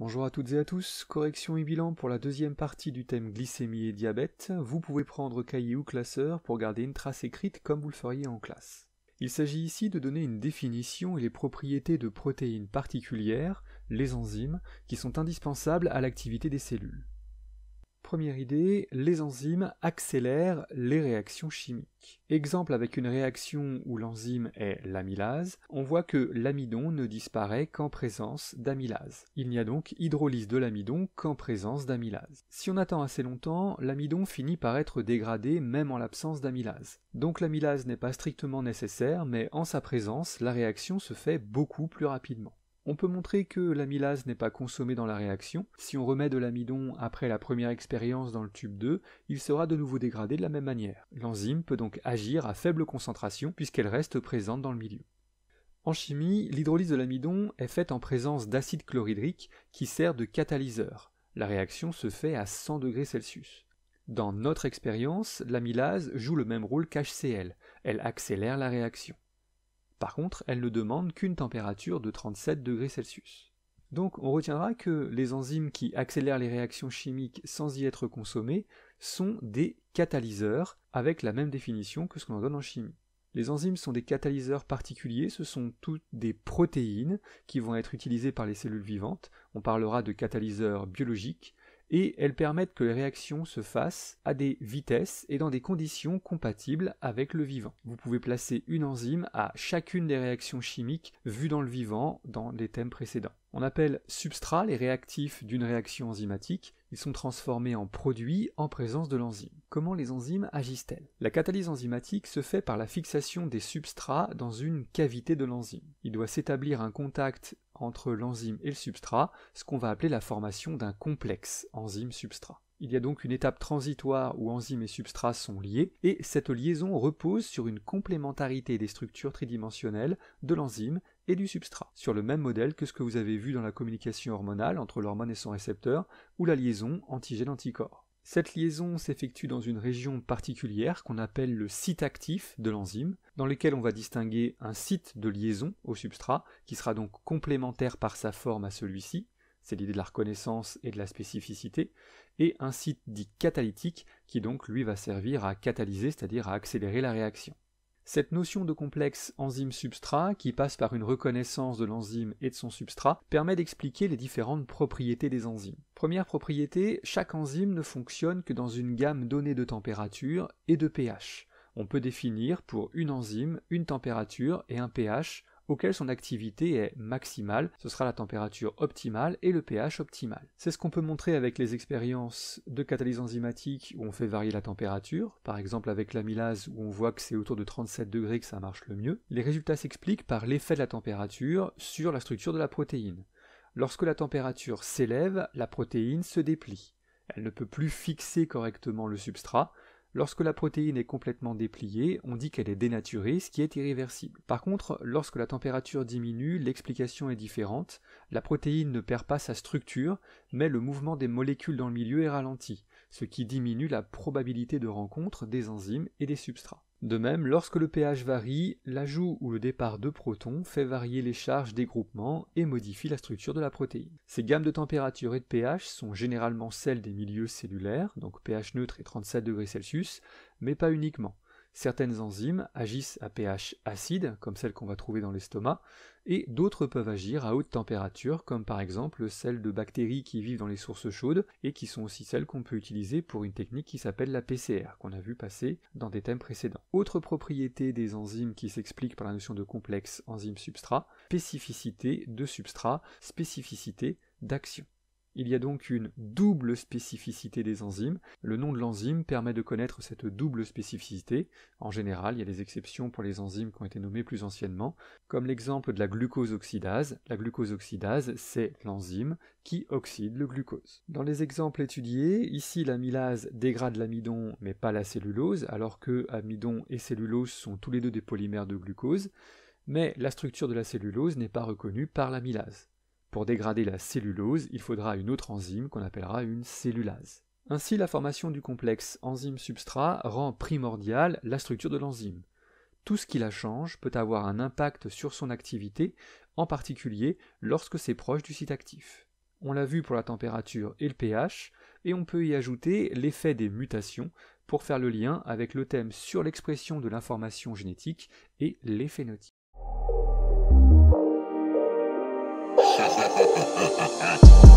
Bonjour à toutes et à tous, correction et bilan pour la deuxième partie du thème glycémie et diabète. Vous pouvez prendre cahier ou classeur pour garder une trace écrite comme vous le feriez en classe. Il s'agit ici de donner une définition et les propriétés de protéines particulières, les enzymes, qui sont indispensables à l'activité des cellules. Première idée, les enzymes accélèrent les réactions chimiques. Exemple avec une réaction où l'enzyme est l'amylase, on voit que l'amidon ne disparaît qu'en présence d'amylase. Il n'y a donc hydrolyse de l'amidon qu'en présence d'amylase. Si on attend assez longtemps, l'amidon finit par être dégradé même en l'absence d'amylase. Donc l'amylase n'est pas strictement nécessaire, mais en sa présence, la réaction se fait beaucoup plus rapidement. On peut montrer que l'amylase n'est pas consommée dans la réaction. Si on remet de l'amidon après la première expérience dans le tube 2, il sera de nouveau dégradé de la même manière. L'enzyme peut donc agir à faible concentration puisqu'elle reste présente dans le milieu. En chimie, l'hydrolyse de l'amidon est faite en présence d'acide chlorhydrique qui sert de catalyseur. La réaction se fait à 100 degrés Celsius. Dans notre expérience, l'amylase joue le même rôle qu'HCl, elle accélère la réaction. Par contre, elle ne demande qu'une température de 37 degrés Celsius. Donc on retiendra que les enzymes qui accélèrent les réactions chimiques sans y être consommées sont des catalyseurs, avec la même définition que ce qu'on en donne en chimie. Les enzymes sont des catalyseurs particuliers, ce sont toutes des protéines qui vont être utilisées par les cellules vivantes. On parlera de catalyseurs biologiques, et elles permettent que les réactions se fassent à des vitesses et dans des conditions compatibles avec le vivant. Vous pouvez placer une enzyme à chacune des réactions chimiques vues dans le vivant dans les thèmes précédents. On appelle substrat les réactifs d'une réaction enzymatique, ils sont transformés en produits en présence de l'enzyme. Comment les enzymes agissent-elles La catalyse enzymatique se fait par la fixation des substrats dans une cavité de l'enzyme. Il doit s'établir un contact entre l'enzyme et le substrat, ce qu'on va appeler la formation d'un complexe enzyme-substrat. Il y a donc une étape transitoire où enzymes et substrats sont liés, et cette liaison repose sur une complémentarité des structures tridimensionnelles de l'enzyme et du substrat, sur le même modèle que ce que vous avez vu dans la communication hormonale entre l'hormone et son récepteur, ou la liaison antigène-anticorps. Cette liaison s'effectue dans une région particulière qu'on appelle le site actif de l'enzyme, dans lequel on va distinguer un site de liaison au substrat, qui sera donc complémentaire par sa forme à celui-ci, c'est l'idée de la reconnaissance et de la spécificité, et un site dit catalytique, qui donc lui va servir à catalyser, c'est-à-dire à accélérer la réaction. Cette notion de complexe enzyme-substrat, qui passe par une reconnaissance de l'enzyme et de son substrat, permet d'expliquer les différentes propriétés des enzymes. Première propriété, chaque enzyme ne fonctionne que dans une gamme donnée de température et de pH. On peut définir pour une enzyme une température et un pH auquel son activité est maximale, ce sera la température optimale et le pH optimal. C'est ce qu'on peut montrer avec les expériences de catalyse enzymatique où on fait varier la température, par exemple avec l'amylase où on voit que c'est autour de 37 degrés que ça marche le mieux. Les résultats s'expliquent par l'effet de la température sur la structure de la protéine. Lorsque la température s'élève, la protéine se déplie. Elle ne peut plus fixer correctement le substrat, Lorsque la protéine est complètement dépliée, on dit qu'elle est dénaturée, ce qui est irréversible. Par contre, lorsque la température diminue, l'explication est différente. La protéine ne perd pas sa structure, mais le mouvement des molécules dans le milieu est ralenti, ce qui diminue la probabilité de rencontre des enzymes et des substrats. De même, lorsque le pH varie, l'ajout ou le départ de protons fait varier les charges des groupements et modifie la structure de la protéine. Ces gammes de température et de pH sont généralement celles des milieux cellulaires, donc pH neutre et 37 degrés Celsius, mais pas uniquement. Certaines enzymes agissent à pH acide, comme celles qu'on va trouver dans l'estomac, et d'autres peuvent agir à haute température, comme par exemple celles de bactéries qui vivent dans les sources chaudes et qui sont aussi celles qu'on peut utiliser pour une technique qui s'appelle la PCR, qu'on a vu passer dans des thèmes précédents. Autre propriété des enzymes qui s'explique par la notion de complexe enzyme-substrat, spécificité de substrat, spécificité d'action. Il y a donc une double spécificité des enzymes. Le nom de l'enzyme permet de connaître cette double spécificité. En général, il y a des exceptions pour les enzymes qui ont été nommées plus anciennement, comme l'exemple de la glucose oxydase. La glucose oxydase, c'est l'enzyme qui oxyde le glucose. Dans les exemples étudiés, ici l'amylase dégrade l'amidon mais pas la cellulose, alors que amidon et cellulose sont tous les deux des polymères de glucose, mais la structure de la cellulose n'est pas reconnue par l'amylase. Pour dégrader la cellulose, il faudra une autre enzyme qu'on appellera une cellulase. Ainsi, la formation du complexe enzyme-substrat rend primordiale la structure de l'enzyme. Tout ce qui la change peut avoir un impact sur son activité, en particulier lorsque c'est proche du site actif. On l'a vu pour la température et le pH, et on peut y ajouter l'effet des mutations pour faire le lien avec le thème sur l'expression de l'information génétique et les phénotypes. Ah,